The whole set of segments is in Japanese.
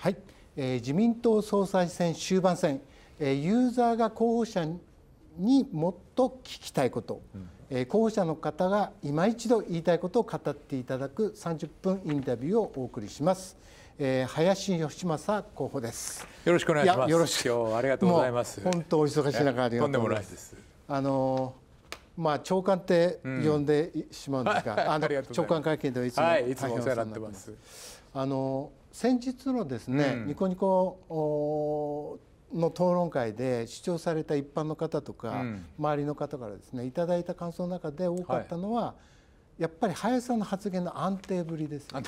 はい、えー、自民党総裁選終盤戦、えー、ユーザーが候補者にもっと聞きたいこと、うん、えー、候補者の方が今一度言いたいことを語っていただく30分インタビューをお送りします。えー、林義政候補です。よろしくお願いします。よろしく。ありがとうございます。本当お忙しい中ありがとうございます。あのー、まあ長官って呼んでしまうんですが、うん、あの長官会見ではいつも、はい、つもお世話になってます。あの先日のですね、うん、ニコニコの討論会で主張された一般の方とか、うん、周りの方からですねいただいた感想の中で多かったのは、はい、やっぱり林さんの発言の安定ぶりです。あ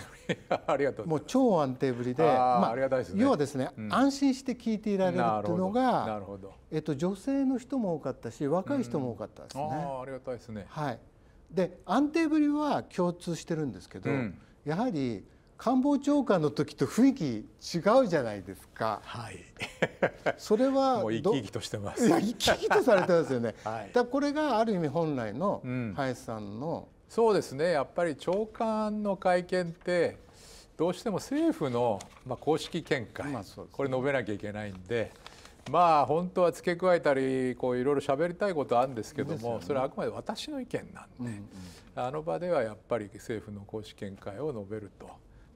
りがとうもう超安定ぶりで、あまあ、あね、要はですね、うん、安心して聞いていられるっていうのが、えっと女性の人も多かったし、若い人も多かったですね。あありがたいですね。はい。で安定ぶりは共通してるんですけど、やはり官房長官の時と雰囲気違うじゃないですか。はい。それはもう生き生きとしてます。いや生き生きとされてますよね。はい。だこれがある意味本来の林さんの、うん、そうですね。やっぱり長官の会見ってどうしても政府のまあ公式見解、まあね、これ述べなきゃいけないんで。まあ本当は付け加えたりこういろいろ喋りたいことあるんですけども、それはあくまで私の意見なんで、あの場ではやっぱり政府の公式見解を述べると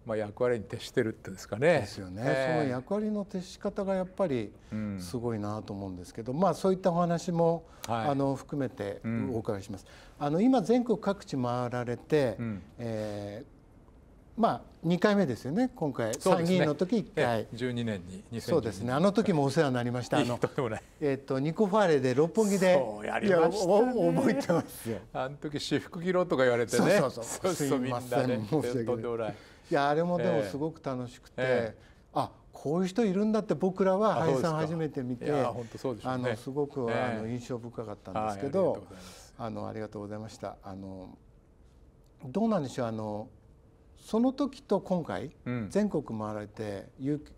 まあ、役割に徹してるってですかね。ですよね、その役割の徹し方がやっぱりすごいなと思うんですけど、うん、まあそういったお話も、はい、あの含めてお伺いします。うん、あの今全国各地回られて、うん、えー、まあ二回目ですよね今回、参議院の時1回、十二、1年に2そうですねあの時もお世話になりましたあのえっとニコファーレで六本木でそうやりました、ね、覚えてますよあの時私服着ろとか言われてねそうそうそうそうそうみんなねとんでもない。いやあれもでもすごく楽しくて、えー、あこういう人いるんだって僕らは林さん初めて見てす,、あのすごくあの印象深かったんですけど、あすあのありがとうございましたあのどうなんでしょうあのその時と今回、うん、全国回られて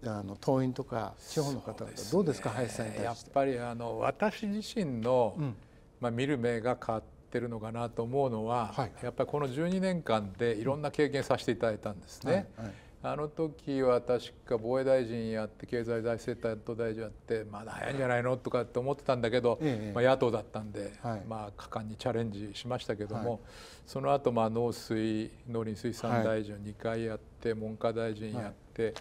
あの党員とか地方の方々、ね、どうですか林さんに対してやっぱりあの私自身の、うん、まあ、見る目が変わっってるのかなと思うのは、はい、やっぱりこの12年間でいろんな経験させていただいたんですね。はいはい、あの時は確か防衛大臣やって経済財政担当大臣やってまだ早いんじゃないのとかって思ってたんだけど、まあ、野党だったんで、まあ、果敢にチャレンジしましたけども、その後まあ農水農林水産大臣2回やって文科大臣やって。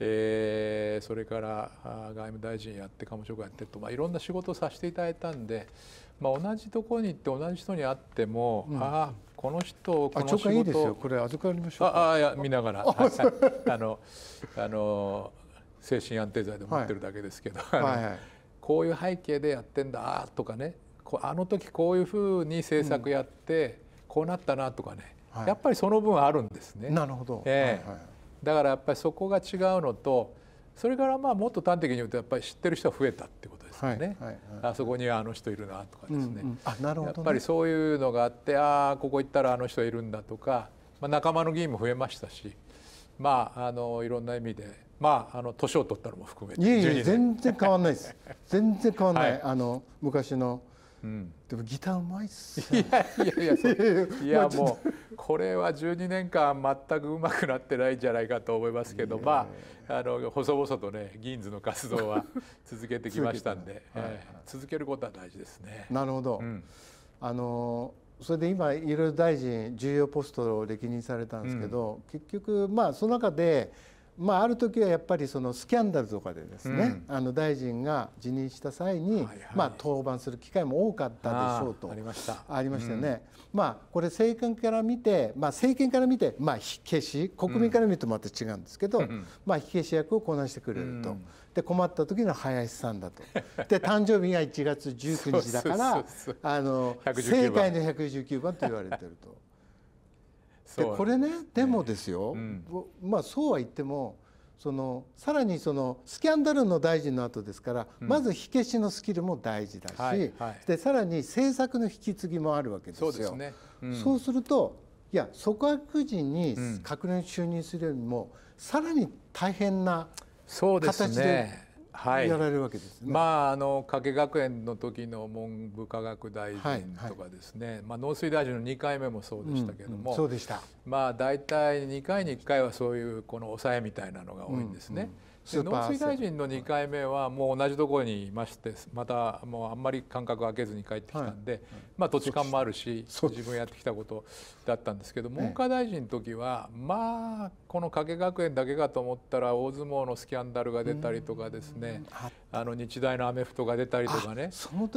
えー、それから外務大臣やって官房長官やってと、まあ、いろんな仕事をさせていただいたんでまあ、同じところに行って同じ人に会っても、うん、ああこの人この仕事いいですよこれ預かりましょうああいや見ながら、あのあの精神安定剤で持ってるだけですけど、はいはい、こういう背景でやってんだとかねあの時こういうふうに制作やって、うん、こうなったなとかね、やっぱりその分あるんですね。なるほど、えー、はいはい、だからやっぱりそこが違うのとそれからまあもっと端的に言うとやっぱり知ってる人が増えたってことですよね、はいはいはい、あそこにあの人いるなとかですねうんうん、あなるほど、ね、やっぱりそういうのがあってああここ行ったらあの人いるんだとか、まあ、仲間の議員も増えましたし、まあ、あのいろんな意味で、まあ、あの年を取ったのも含めていえいえ全然変わらないです全然変わらない、はい、あの昔の、うんでもギターうまいっすいやいやいやいやもうこれは12年間全くうまくなってないんじゃないかと思いますけどまああの細々とねギーンズの活動は 続けてきましたんで、えー、続けることは大事ですね。なるほど、うん、あのそれで今いろいろ大臣重要ポストを歴任されたんですけど、うん、結局まあその中でまあ、ある時はやっぱりそのスキャンダルとかでですね、うん、あの大臣が辞任した際に、はいはい、まあ、登板する機会も多かったでしょうとありましたありましたよね、うん、まあ、これ政権から見て、まあ、政権から見て、まあ、火消し国民から見るとまた違うんですけど、うん、まあ、火消し役をこなしてくれると、で困った時の林さんだと で誕生日が1月19日だからあの政界の119番と言われてると。でこれねでもですよ、うん、まあそうは言ってもそのさらにそのスキャンダルの大臣の後ですから、うん、まず火消しのスキルも大事だし、はいはい、でさらに政策の引き継ぎもあるわけですよ。そうす、ねうん、そうするといや組閣時に閣僚に就任するよりも、さらに大変な形でやられるわけですね、はい、まああの加計学園の時の文部科学大臣とかですね、はいはい、まあ、農水大臣の2回目もそうでしたけども、うんうん、そうでしたまあ大体2回に1回はそういうこの抑えみたいなのが多いんですね。うんうん農水大臣の2回目はもう同じところにいましてまたもうあんまり間隔空けずに帰ってきたんで、はい、まあ土地勘もあるし自分やってきたことだったんですけど文科大臣の時はまあこの加計学園だけかと思ったら大相撲のスキャンダルが出たりとかですねあの日大のアメフトが出たりとかね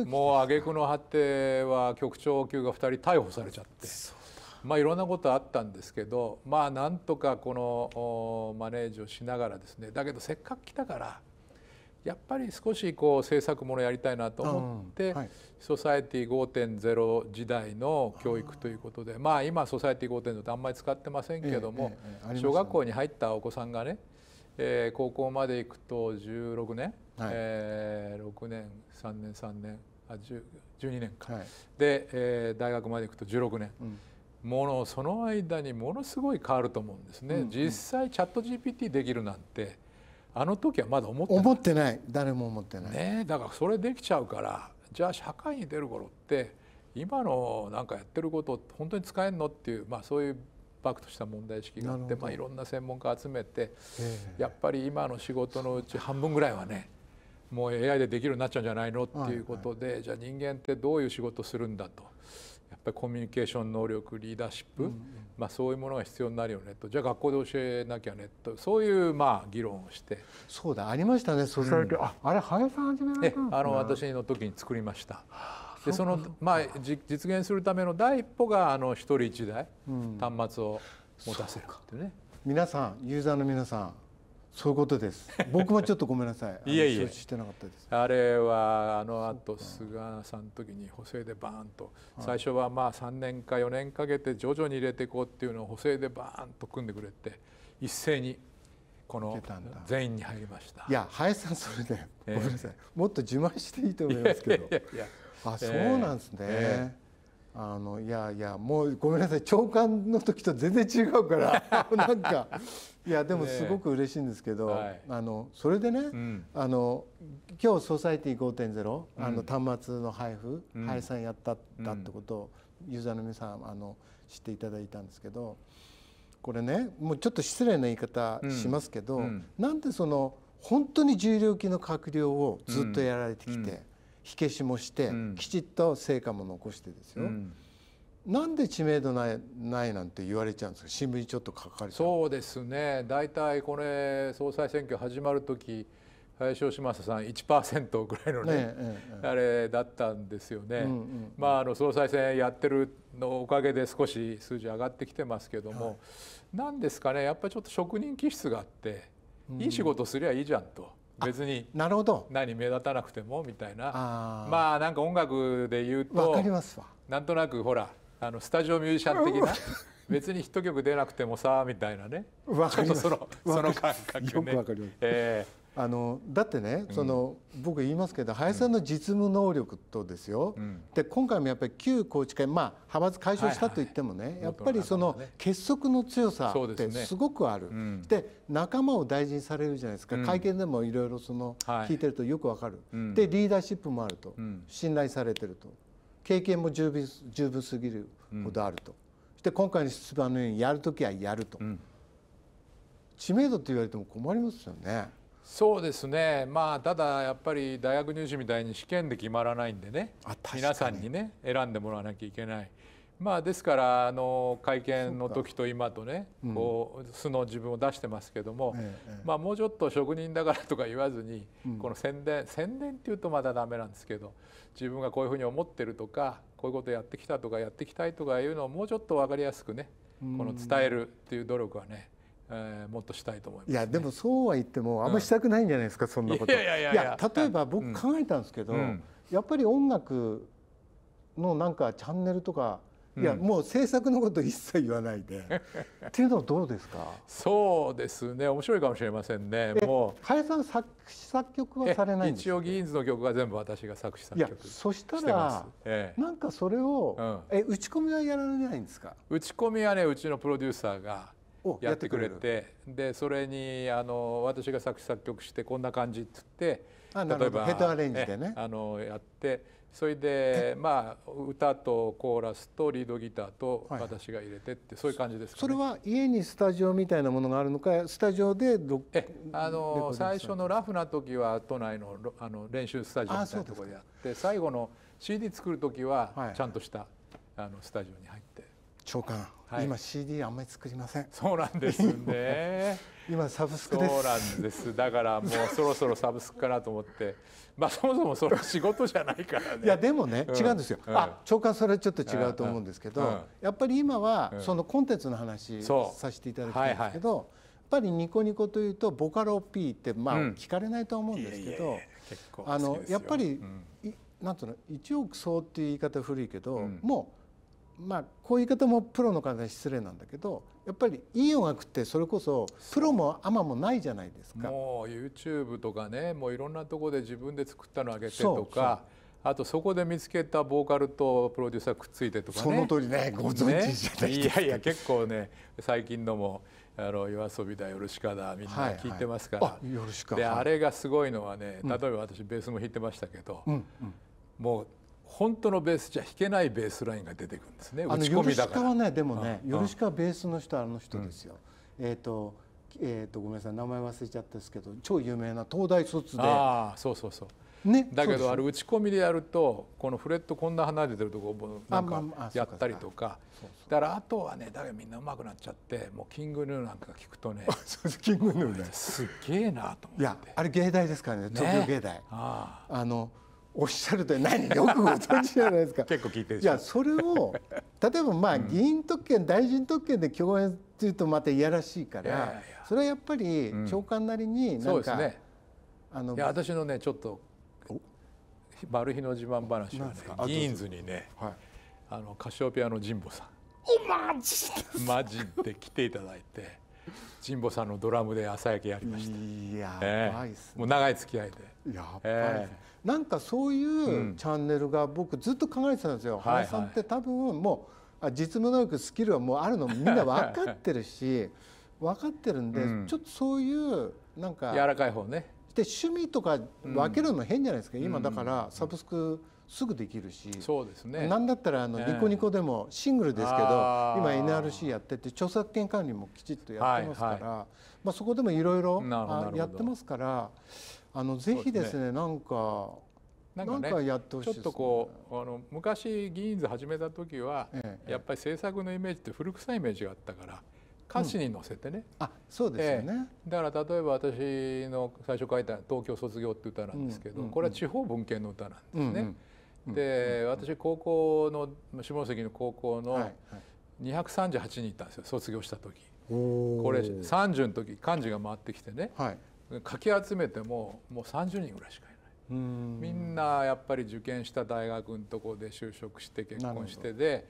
もう挙句の果ては局長級が2人逮捕されちゃって。まあ、いろんなことあったんですけどまあなんとかこのマネージをしながらですねだけどせっかく来たからやっぱり少しこう制作ものやりたいなと思って、ソサエティ5.0時代の教育ということでまあ今ソサエティ5.0ってあんまり使ってませんけども、えええね、小学校に入ったお子さんがね、えー、高校まで行くと16年、はい、えー、6年3年3年あ12年か、はい、で、えー、大学まで行くと16年。うんものその間にものすごい変わると思うんですね、うんうん、実際チャット GPT できるなんてあの時はまだ思ってない思ってない誰も思ってない、ね、だからそれできちゃうからじゃあ社会に出る頃って今のなんかやってること本当に使えんのっていう、まあ、そういうバクとした問題意識があって、まあ、いろんな専門家集めてやっぱり今の仕事のうち半分ぐらいはねもう AI でできるようになっちゃうんじゃないのっていうことで、はいはい、じゃあ人間ってどういう仕事するんだと。やっぱりコミュニケーション能力リーダーシップ、うんまあ、そういうものが必要になるよねとじゃあ学校で教えなきゃねとそういうまあ議論をしてそうだありましたねそサうん、ああれ林さん始められたんあの私の時に作りました。でそのまあ実現するための第一歩があの一人一台端末を持たせるってね、皆さんユーザーの皆さんそういうことです。僕もちょっとごめんなさい。いやいや。してなかったです。あれはあの後菅さんの時に補正でバーンと最初はまあ三年か四年かけて徐々に入れていこうっていうのを補正でバーンと組んでくれて一斉にこの全員に入りました。いや林さんそれで、ごめんなさい。もっと自慢していいと思いますけど。いやいやいやあそうなんですね。えーえーあのいやいやもうごめんなさい長官の時と全然違うから なんかいやでもすごく嬉しいんですけど、はい、あのそれでね、うん、あの今日「ソサイティ5.0」あの端末の配布、うん、配散やっただってことを、うん、ユーザーの皆さんあの知っていただいたんですけどこれねもうちょっと失礼な言い方しますけど、うん、なんでその本当に重量級の閣僚をずっとやられてきて。火消しもして、うん、きちっと成果も残してですよ、うん、なんで知名度ないないなんて言われちゃうんですか新聞にちょっと書かれそうですね大体これ総裁選挙始まる時林芳正さん1%ぐらいのね、ねええ、あれだったんですよね、うんうん、まあ、あの総裁選やってるのおかげで少し数字上がってきてますけども、何、はい、ですかねやっぱりちょっと職人気質があって、いい仕事すりゃいいじゃんと。別に何目立たなくてもみたいなまあなんか音楽で言うとわなんとなくほらあのスタジオミュージシャン的な別にヒット曲出なくてもさみたいなねちょっとそのその感覚ね、えー、あのだってね、その僕言いますけど林さんの実務能力とですよ、で今回もやっぱり旧宏池会、まあ、派閥解消したといってもね、やっぱりその結束の強さってすごくある、で仲間を大事にされるじゃないですか、会見でもいろいろ聞いてるとよくわかる、でリーダーシップもあると、信頼されてると経験も十分十分すぎるほどあると、そ今回の出馬のようにやるときはやると、知名度って言われても困りますよね。そうですね、まあ、ただやっぱり大学入試みたいに試験で決まらないんでね皆さんにね選んでもらわなきゃいけない、まあ、ですからあの会見の時と今とねこう素の自分を出してますけども、まあ、もうちょっと職人だからとか言わずに、この宣伝宣伝っていうとまだだめなんですけど自分がこういうふうに思ってるとかこういうことやってきたとかやっていきたいとかいうのをもうちょっと分かりやすくねこの伝えるっていう努力はねえー、もっとしたいと思います、ね、いやでもそうは言ってもあんまりしたくないんじゃないですか、うん、そんなこといやいやいや例えば僕考えたんですけど、うん、やっぱり音楽のなんかチャンネルとかいや、もう制作のこと一切言わないで っていうのはどうですかそうですね面白いかもしれませんねもう林さん作詞作曲はされない一応ギーンズの曲は全部私が作詞作曲そしたら、ええ、なんかそれを、うん、え打ち込みはやられないんですか打ち込みはねうちのプロデューサーがやってくれてでそれにあの私が作詞作曲してこんな感じっつって例えばヘッドアレンジでねあのやってそれでまあ歌とコーラスとリードギターと私が入れてって、はい、そういう感じです、ね、それは家にスタジオみたいなものがあるのかスタジオでどえあの最初のラフな時は都内のあの練習スタジオみたいなところでやって最後の CD 作る時はちゃんとした、はい、あのスタジオに入って。長官、はい、今 CD あんまり作りませんそうなんですね 今サブスクそうなんですだからもう そろそろサブスクかなと思ってまあそもそもそれは仕事じゃないからねいやでもね、違うんですよ、うん、あ長官それちょっと違うと思うんですけど、うん、やっぱり今はそのコンテンツの話させていただきたいんですけど、はいやっぱりニコニコというとボカロ P ってまあ聞かれないと思うんですけど、いやあのやっぱり、うん、なんとの一億総っていう言い方古いけど、もうまあ、こういう言い方もプロの方は失礼なんだけどやっぱりいい音楽ってそれこそプロもアマもないじゃないですかもう YouTube とかねもういろんなとこで自分で作ったのあげてとかあとそこで見つけたボーカルとプロデューサーくっついてとかねその通りねご存知じゃないですか、ね、いやいや結構ね最近のもあの夜遊びだよろしかだみんな聞いてますから、はいはい、あであれがすごいのはね例えば私ベースも弾いてましたけど、うんもう本当のベースじゃ弾けないベースラインが出てくるんですね打ち込みだから。はねでもね、うん、ヨルはベースの人あの人ですよ。うん、えっ、ー、とえっ、ー、とごめんなさい名前忘れちゃったですけど超有名な東大卒で。ああそうそうそう。ね、だけどあれ打ち込みでやるとこのフレットこんな離れてるとこなんかやったりとかだからあとはねだけみんな上手くなっちゃってもうキングヌーなんか聞くとね キングヌーねすげえなと思っていやあれ芸大ですからね東京芸大、ね、あのおっしゃると何よくご存知じゃないですか 結構聞いてるいやそれを 例えばまあ、議員特権大臣特権で共演っいうとまたいやらしいからそれはやっぱり長官なりになんか、うんね、あの私のねちょっとマル秘の自慢話はね議員ズにね、はい、あのカシオペアの神保さんマジでマジで来ていただいて。神保さんのドラムで朝焼けやりましたいや、えー、ね、もう長い付き合いでやばい、えーなんかそういうチャンネルが僕ずっと考えてたんですよ。原さんって多分もう実務能力スキルはもうあるのみんな分かってるし 分かってるんで、ちょっとそういうなんか柔らかい方ねで趣味とか分けるの変じゃないですか、今だからサブスクすぐできるし、そうですね何だったらあのニコニコでもシングルですけど、今 NRC やってて著作権管理もきちっとやってますから、まあ、そこでもいろいろやってますから。あのぜひですね、ね、なんかなんか、ね,、ちょっとこうあの昔議員図始めた時は、ええ、やっぱり政策のイメージって古臭いイメージがあったから歌詞に載せてね、うん、あそうですよね、え、だから例えば私の最初書いた「東京卒業」って歌なんですけど、うんうんうん、これは地方文献の歌なんですね。うんうん、で、うんうん、私高校の下関の高校の、238人いたんですよ卒業した時これ30の時漢字が回ってきてね、はい、かき集めてももう30人ぐらいしかいないみんなやっぱり受験した大学のとこで就職して結婚してで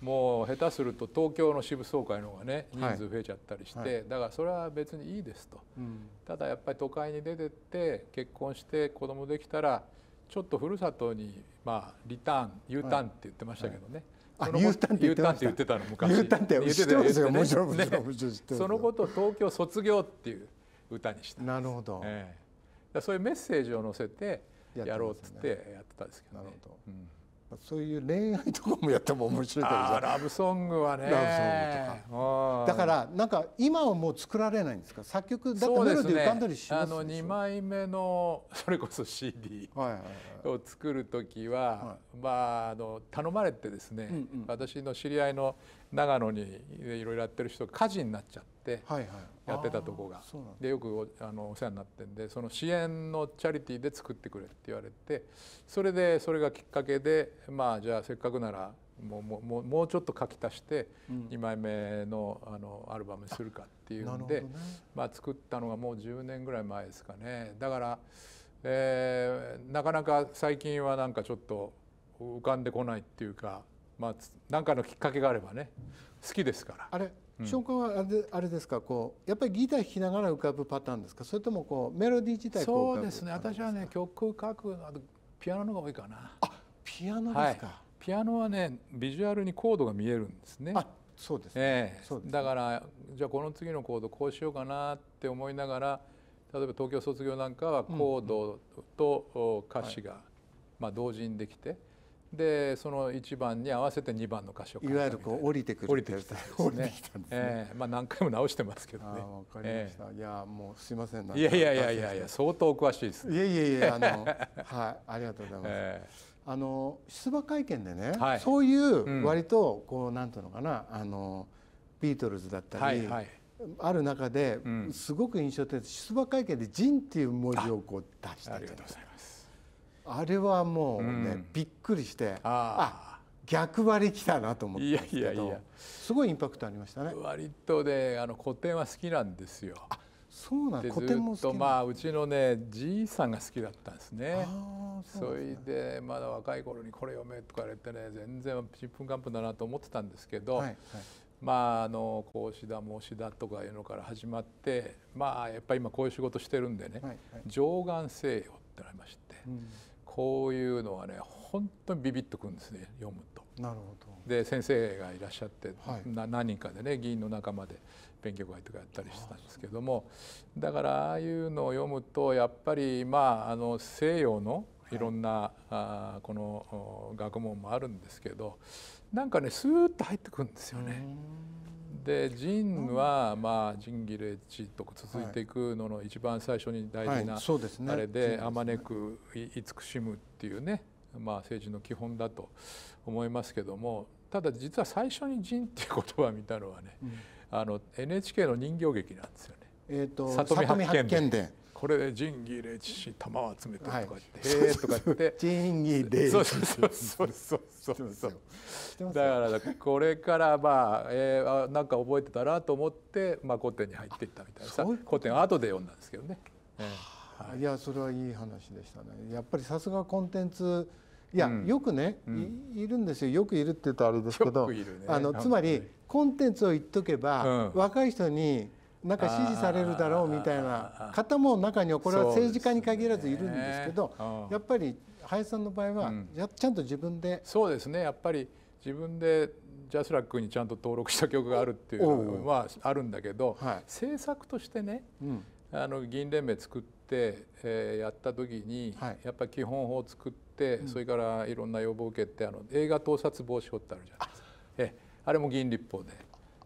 もう下手すると東京の支部総会の方がね人数増えちゃったりして、はいだからそれは別にいいですと、うん、ただやっぱり都会に出てって結婚して子供できたらちょっとふるさとにまあリターン U ターンって言ってましたけどね、はいはい、U ターンって言ってたの昔 U ターンって知ってまよ、ね、もちろん、ね、そのことを東京卒業っていう歌にしたなるほど、えー、そういうメッセージを載せてやろうっつってやってたんですけど、ねど、うん、そういう恋愛とかもやっても面白いけどさラブソングはねだからなんか今はもう作られないんですか作曲だってメロディー浮かんだりします、ね、あの2枚目のそれこそ CD を作る時は、はいはいはい、まああの頼まれてですね、うんうん、私の知り合いの長野にいろいろやってる人が火事になっちゃって、やってたとこがでよくあのお世話になってんでその支援のチャリティーで作ってくれって言われてそれでそれがきっかけでまあじゃあせっかくならもうもうもうちょっと書き足して2枚目のあのアルバムにするかっていうんで、まあ、作ったのがもう10年ぐらい前ですかねだから、えなかなか最近はなんかちょっと浮かんでこないっていうかまあ何かのきっかけがあればね好きですからあれ証拠はあれあれですかこうやっぱりギター弾きながら浮かぶパターンですかそれともこうメロディー自体そうですね私はね曲を書くのピアノの方が多いかなあピアノですか、はい、ピアノはねビジュアルにコードが見えるんですねあそうですねえー、ねだからじゃあこの次のコードこうしようかなって思いながら例えば東京卒業なんかはコードと歌詞が、まあ、同時にできて、でその1番に合わせて2番の箇所いわゆるこう降りてくる降りてきた、ね、降りてきたんですね、えー、まあ、何回も直してますけどねわかりました、えー、いやもうすいませんいやいやいやいやいや相当詳しいです、ね、いやいやいやあの はいありがとうございます、えー、あの出馬会見でね、はい、そういう割とこう、なんていうのかなあのビートルズだったり、はいはい、ある中で、すごく印象的出馬会見で「ジン」っていう文字をこう出したりあがとうございますあれはもうね、うん、びっくりしてああ逆割り来たなと思っていやいやすごいインパクトありましたね割とねあの古典は好きなんですよあそうなん古典も好きまあうちのねじいさんが好きだったんですねそれ、ね、でまだ若い頃にこれ読めとか言われてね全然ちんぷんかんぷんだなと思ってたんですけど、はいはいまあ、あの孔子だ孟子だとかいうのから始まってまあやっぱり今こういう仕事してるんでね、はいはい、上岸西洋ってなりまして、うん、こういうのはね本当にビビッとくるんですね読むと。なるほどで先生がいらっしゃって、はい、何人かでね議員の仲間で勉強会とかやったりしてたんですけどもだからああいうのを読むとやっぱりまああの西洋のいろんな、はい、あこの学問もあるんですけどなんかねスーッと入ってくるんですよね。で腎はまあ腎切れ血と続いていくのの一番最初に大事なあれであまねく慈しむっていうねまあ政治の基本だと思いますけどもただ実は最初に仁っていう言葉を見たのはね、あの NHK の人形劇なんですよね。えと、里見発見伝これで仁義礼智信玉を集めてとか言って、はい、へえとか言って 仁義礼智信そうそうそうそうそうだからこれからまあ、えー、なんか覚えてたなと思って、まあ、古典に入っていったみたいな古典は後で読んだんですけどね、はい、いやそれはいい話でしたねやっぱりさすがコンテンツいや、うん、よくね、うん、いるんですよよくいるって言うとあれですけど、ね、あのつまりコンテンツを言っとけば、うん、若い人になんか支持されるだろうみたいな方も中にはこれは政治家に限らずいるんですけどやっぱり林さんの場合はちゃんと自分で、うん、そうですねやっぱり自分でジャスラックにちゃんと登録した曲があるっていうのはあるんだけど、政策としてね、あの議員連盟作って、えやった時に、やっぱり基本法を作って、それからいろんな要望を受けてあの映画盗撮防止法ってあるじゃないですか。えあれも議員立法で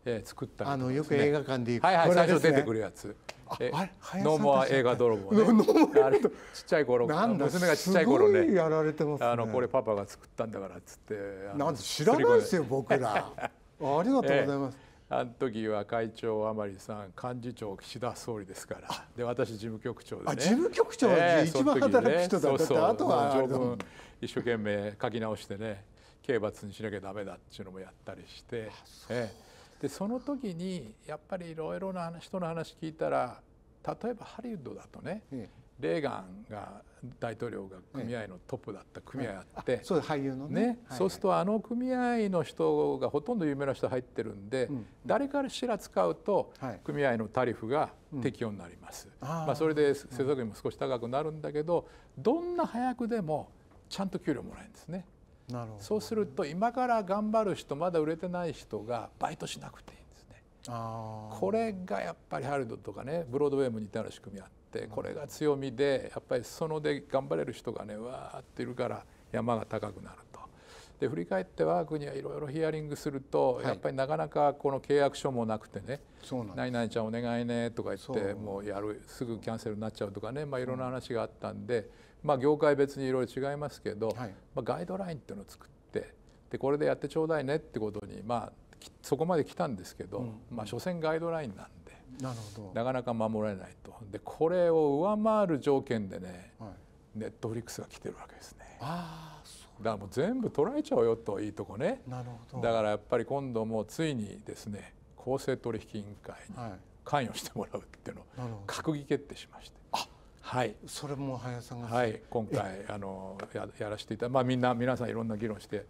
え作ったり、ね、あのよく映画館でいはいはい、ね、最初出てくるやつ。ノーモア映画泥棒ね。あれちっちゃい頃娘がちっちゃい頃ね。やられてます、ね、あのこれパパが作ったんだからっつって。なん知らないですよ僕ら。ありがとうございます。えーあの時は会長甘利さん幹事長岸田総理ですからで私事務局長で、ね、事務局長で一番働く人だった、あとは条文一生懸命書き直してね刑罰にしなきゃダメだっていうのもやったりして、ええでその時にやっぱりいろいろな人の話聞いたら例えばハリウッドだとね、ええ、レーガンが大統領が組合のトップだった組合あって、え、そう俳優のね、ねはいはい、そうするとあの組合の人がほとんど有名な人入ってるんで、うん、誰からしら使うと組合のタリフが適用になります、うん、まあ、それで製造業も少し高くなるんだけどどんな早くでもちゃんと給料もらえるんですね。なるほどそうすると今から頑張る人まだ売れてない人がバイトしなくていいんですねこれがやっぱりハリウッドとかねブロードウェイも似たような仕組みあってこれが強みでやっぱりそので頑張れる人がねわーっているから山が高くなると。で振り返って我が国はいろいろヒアリングすると、やっぱりなかなかこの契約書もなくてね「何々ちゃんお願いね」とか言ってもうやるすぐキャンセルになっちゃうとかね、まあ、いろんな話があったんで、まあ、業界別にいろいろ違いますけど、はい、まあ、ガイドラインっていうのを作ってでこれでやってちょうだいねってことに、まあ、そこまで来たんですけど、うん、まあ、所詮ガイドラインなんでなるほどなかなか守れないとでこれを上回る条件でね、ネットフリックスが来てるわけですね。あだからもう全部捉えちゃうよといいとこねなるほどだからやっぱり今度もついにですね公正取引委員会に関与してもらうっていうのを閣議決定しましてはい、それも林さんが、はい、今回あのややらせていた、まあ、みんな皆さんいろんな議論して、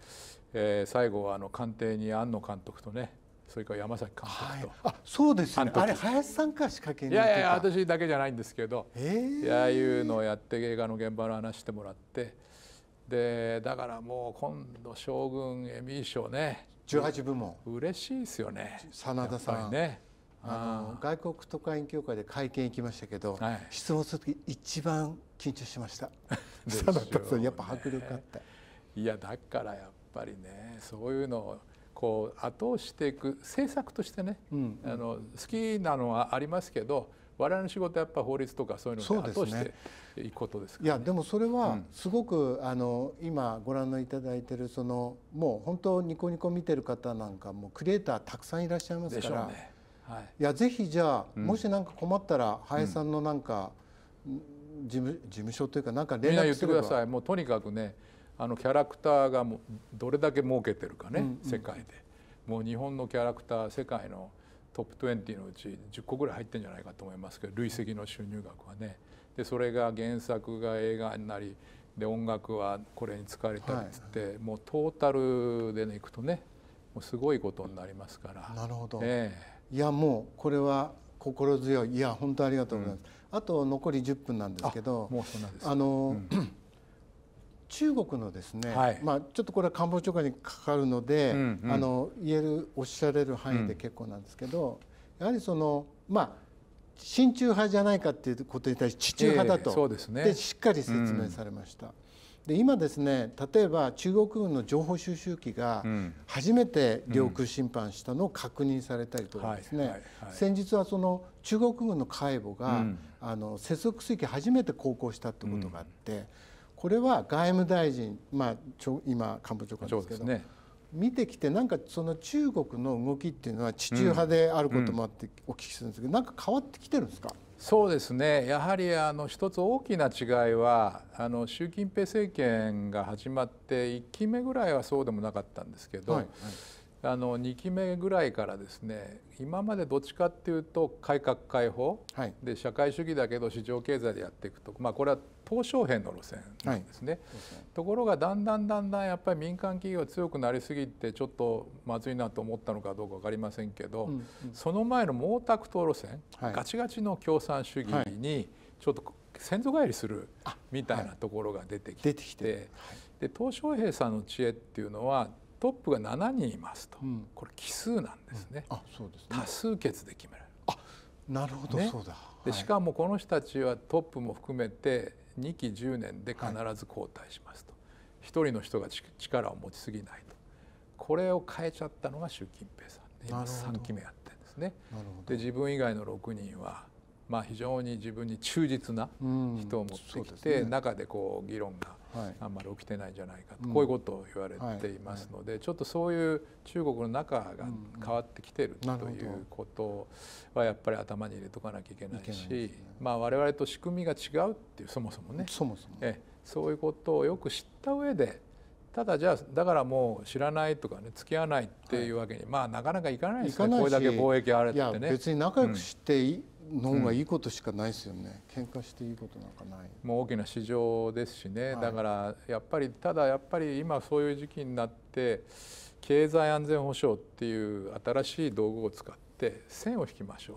えー、最後はあの官邸に庵野監督とねそれから山崎監督と、はい、あそうですねあれ林さんか仕掛けにいやいや私だけじゃないんですけど、えー、ああいうのをやって映画の現場の話してもらってでだからもう今度将軍エミー賞ね18部門嬉しいですよね真田さんね。あの外国特派員協会で会見行きましたけど、はい、質問するき一番緊張しました。ね、やっぱ迫力あった。いやだからやっぱりねそういうのをこう後押していく政策としてね、うんうん、あの好きなのはありますけど我々の仕事はやっぱ法律とかそういうのを後押していくことですかね、いやでもそれはすごく、うん、あの今ご覧のいただいてるそのもう本当ニコニコ見てる方なんかもクリエイターたくさんいらっしゃいますから。でしょうねはい、いやぜひじゃあ、もし何か困ったら林さんのなんか、事務事務所というかなんか連絡してくださいもうとにかくねあのキャラクターがもうどれだけ儲けてるかね、うんうん、世界でもう日本のキャラクター世界のトップ20のうち10個ぐらい入ってるんじゃないかと思いますけど累積の収入額はねでそれが原作が映画になりで音楽はこれに使われたりつって、はい、もうトータルで、ね、いくとねもうすごいことになりますから。なるほど、えーいやもうこれは心強いいや本当ありがとうございます、うん、あと残り10分なんですけどあの、うん、中国のですね、はい、まあ、ちょっとこれは官房長官にかかるので、うんうん、あの言えるおっしゃれる範囲で結構なんですけど、やはりそのまあ親中派じゃないかっていうことに対して地中派だと、えー、で、すね、でしっかり説明されました。で今ですね例えば中国軍の情報収集機が初めて領空侵犯したのを確認されたりとかですね先日はその中国軍の海母が、うん、あの接続水域初めて航行したってことがあって、うん、これは外務大臣、まあ、ちょ今官房長官ですけど。ね、見てきてなんかその中国の動きっていうのは地中派であることもあってお聞きするんですけど、うん、なんか変わってきてるんですかそうですねやはりあの一つ大きな違いはあの習近平政権が始まって1期目ぐらいはそうでもなかったんですけど、はいはいあの2期目ぐらいからですね今までどっちかっていうと改革開放、はい、で社会主義だけど市場経済でやっていくと、まあ、これは東小平の路線なんですね、はい、ところがだんだんだんだんやっぱり民間企業強くなりすぎてちょっとまずいなと思ったのかどうか分かりませんけど、うんうん、その前の毛沢東路線、はい、ガチガチの共産主義にちょっと先祖返りするみたいなところが出てきて,、で東小平さんの知恵っていうのはトップが7人いますと、うん、これ奇数なんですねうん、あそうですね多数決で決められるあなるほど、ね、そうだ、はい、でしかもこの人たちはトップも含めて2期10年で必ず交代しますと、はい、人の人が力を持ちすぎないとこれを変えちゃったのが習近平さんで今3期目やってるんですね。なるほどで自分以外の6人はまあ、非常に自分に忠実な人を持ってきて、中でこう議論があんまり起きてないんじゃないかと、こういうことを言われていますので、ちょっとそういう中国の中が変わってきてるということはやっぱり頭に入れとかなきゃいけないし、まあ我々と仕組みが違うっていうそもそもねそもそもえそういうことをよく知った上でただじゃあだからもう知らないとかね付き合わないっていうわけに、まあなかなかいかないですねこれだけ貿易あれってね別に仲良くして、の方がいいことしかないですよね、うん、喧嘩していいことなんかないもう大きな市場ですしね、はい、だからやっぱりただやっぱり今そういう時期になって経済安全保障っていう新しい道具を使って線を引きましょ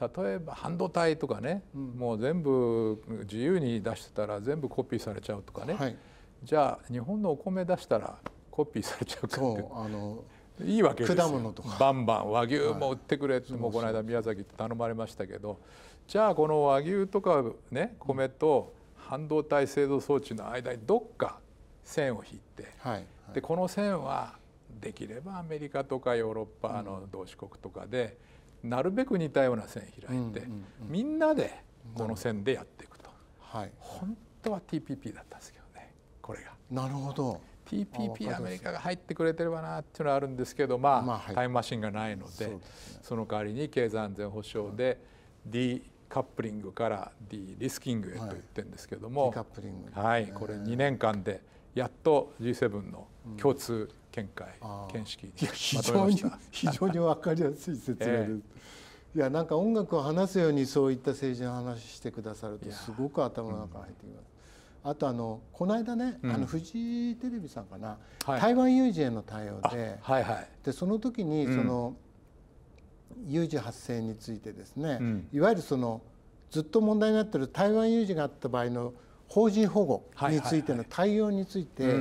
うと例えば半導体とかね、うん、もう全部自由に出してたら全部コピーされちゃうとかね、はい、じゃあ日本のお米出したらコピーされちゃうかってあのいいわけです果物とかバンバン和牛も売ってくれって、はい、もうこの間宮崎頼まれましたけどじゃあこの和牛とかね米と半導体製造装置の間にどっか線を引いて、はい、でこの線はできればアメリカとかヨーロッパの同志国とかで、なるべく似たような線開いて、みんなでこの線でやっていくと、はい、本当は TPP だったんですけどねこれが。なるほど t p p アメリカが入ってくれてればなっていうのはあるんですけど、まあ、まあはい、タイムマシンがないので、ね、その代わりに経済安全保障で D カップリングからデリスキングへと言ってるんですけども、はい、これ2年間でやっと G7 の共通見解、うん、見識にまとめました非常に分かりやすい説明です、えー、いやなんか音楽を話すようにそういった政治の話してくださるとすごく頭の中入ってきます。あとあのこの間ね、うん、あのフジテレビさんかな、はい、台湾有事への対応で,、はいはい、でその時にその、うん、有事発生についてですね、うん、いわゆるそのずっと問題になってる台湾有事があった場合の邦人保護についての対応について、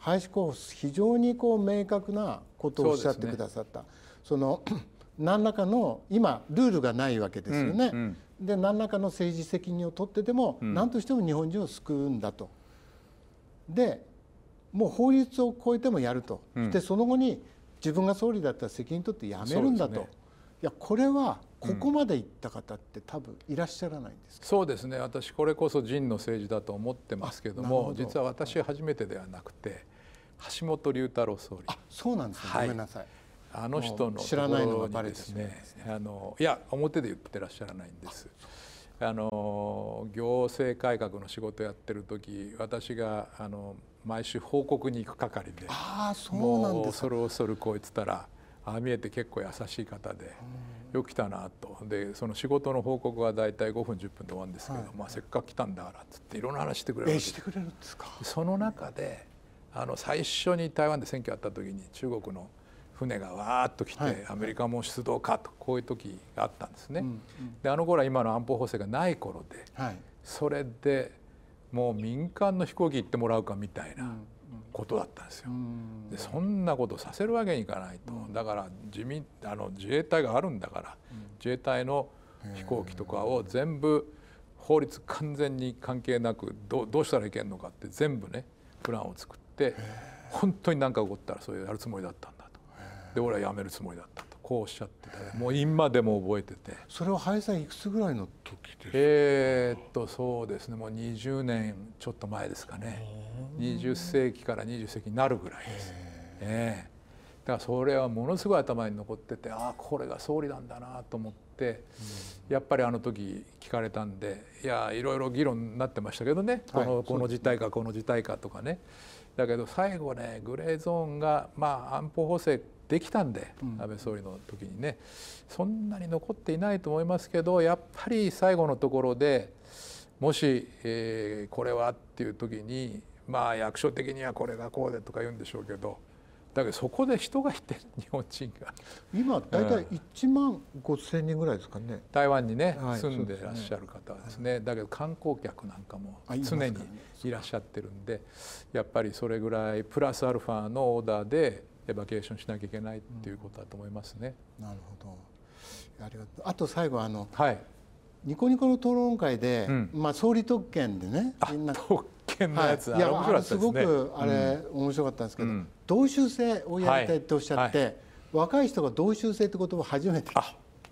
林候補非常にこう明確なことをおっしゃってくださった。そ、ね、の何らかの今ルールがないわけですよね、うんうん、で何らかの政治責任を取ってでも、ん、何としても日本人を救うんだと。でもう法律を超えてもやると、うん、でその後に自分が総理だったら責任取ってやめるんだと、ね、いやこれはここまでいった方って多分いらっしゃらないんです、うん、そうですね私これこそ人の政治だと思ってますけどもど実は私初めてではなくて橋本龍太郎総理あそうなんですね、はい、ごめんなさいあの人の知らないのがバレですね。あのいや表で言ってらっしゃらないんです。あの行政改革の仕事やってる時私があの毎週報告に行く係でああそうなんですもう恐る恐るこいつたらああ見えて結構優しい方で、うん、よく来たなとでその仕事の報告は大体5分10分で終わるんですけど、はい、まあ、せっかく来たんだからっていろんな話してくれるしてくれるんですかその中であの最初に台湾で選挙あった時に中国の船がわーっと来て、アメリカも出動かとこういう時があったんですね。であの頃は今の安保法制がない頃で、それでもう民間の飛行機行ってもらうかみたいなことだったんですよ。でそんなことさせるわけにいかないとだから自民あの自衛隊があるんだから自衛隊の飛行機とかを全部法律完全に関係なくどどうしたらいけんのかって全部ねプランを作って本当に何か起こったらそうやるつもりだったんだで俺は辞めるつもりだったとこうおっしゃってたもう今でも覚えててそれは林さんいくつぐらいの時ですかえー、っとそうですねもう20年ちょっと前ですかね20世紀から20世紀になるぐらいです、えー、だからそれはものすごい頭に残っててああこれが総理なんだなと思って、うん、やっぱりあの時聞かれたんでいやいろいろ議論になってましたけどね、はい、このこの事態かこの事態かとかねだけど最後ねグレーゾーンがまあ安保法制できたんで、安倍総理の時にねそんなに残っていないと思いますけどやっぱり最後のところでもし、えー、これはっていう時にまあ役所的にはこれがこうでとか言うんでしょうけどだけどそこで人がいて 日本人が今大体1万5千人ぐらいですかね、台湾にね、住んでいらっしゃる方はですね、はい、だけど観光客なんかも常にいらっしゃってるんでやっぱりそれぐらいプラスアルファのオーダーでエバケーションしなきゃいけないっていうことだと思いますね。うん、なるほどありがとうあと最後あの、はい、ニコニコの討論会で、うん、まあ、総理特権でねみんな特権のやつ、はい、いやあれす、ね,、ごくあれ、面白かったんですけど、うん、同州制をやりたいっておっしゃって、はいはい、若い人が同州制って言葉初めて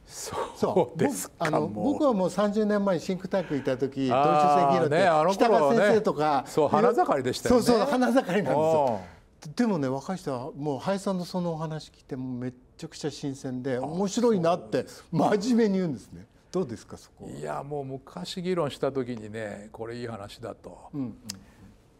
そうですあの僕はもう30年前にシンクタンクいた時同州制議論って、ね、北川先生とか、ね、そう花盛りでしたよねそうそう花盛りなんですよでもね若い人はもう林さんのそのお話聞いてもめっちゃくちゃ新鮮で面白いなって真面目に言うんですね。どうですかそこいやもう昔議論した時にねこれいい話だと、うん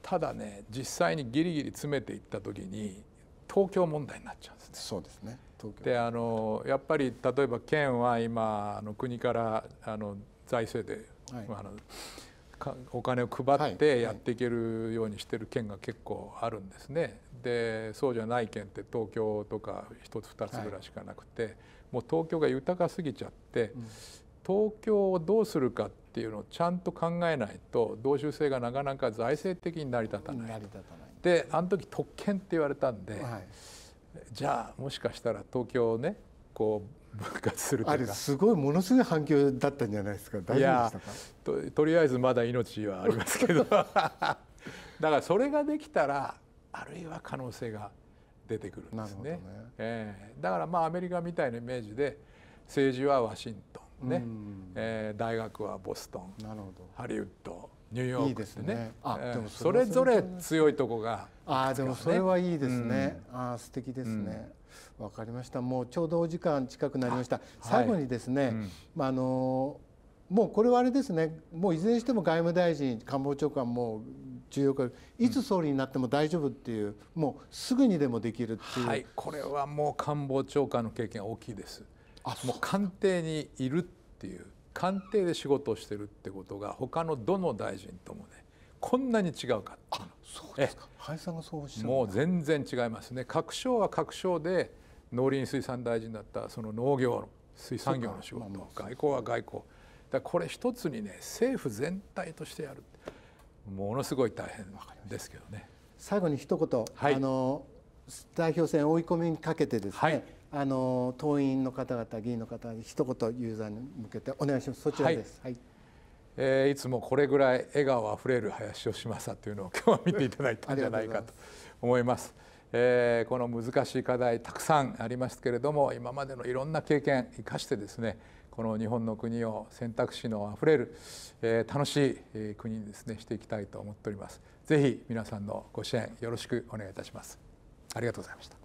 ただね実際にギリギリ詰めていった時に東京問題になっちゃうんですね。そうですねであのやっぱり例えば県は今あの国からあの財政で、はい、あのお金を配ってやっていけるようにしてる県が結構あるんですね。でそうじゃない県って東京とか1つ2つぐらいしかなくて、はい、もう東京が豊かすぎちゃって、うん、東京をどうするかっていうのをちゃんと考えないと同州制がなかなか財政的に成り立たない。であの時特権って言われたんで、はい、じゃあもしかしたら東京をねこう分割するとかあれすごいものすごい反響だったんじゃないですか大丈夫でしたかとりあえずまだ命はありますけど だからそれができたらあるいは可能性が出てくるんですね。ねえー、だからまあアメリカみたいなイメージで政治はワシントンね、うえー、大学はボストンなるほどハリウッドニューヨーク、ね、いねあ、でもそれぞれ強いとこが、ね、あでもそれはいいですね、うん、あ素敵ですね、わ、うん、かりましたもうちょうどお時間近くなりました最後にですね、うん、まああのもうこれはあれですねもういずれにしても外務大臣官房長官も重要かいつ総理になっても大丈夫っていう、もうすぐにでもできるっていう、はい、これはもう官房長官の経験大きいです。あもう官邸にいるっていう官邸で仕事をしてるってことが他のどの大臣ともねこんなに違うかあそうですか林さんがそうおっしゃるもう全然違いますね各省は各省で農林水産大臣だったその農業水産業の仕事、外交は外交だこれ一つにね政府全体としてやるものすごい大変ですけどね最後に一言、はい、あの代表選追い込みにかけてですね、はい、あの党員の方々議員の方に一言ユーザーに向けてお願いしますそちらです、はいはい、えー、いつもこれぐらい笑顔あふれる林芳正というのを今日は見ていただいたんじゃないかと思います。えー、この難しい課題たくさんありますけれども今までのいろんな経験生かしてですねこの日本の国を選択肢のあふれる、え楽しい国にですねしていきたいと思っております。ぜひ皆さんのご支援よろしくお願いいたします。ありがとうございました。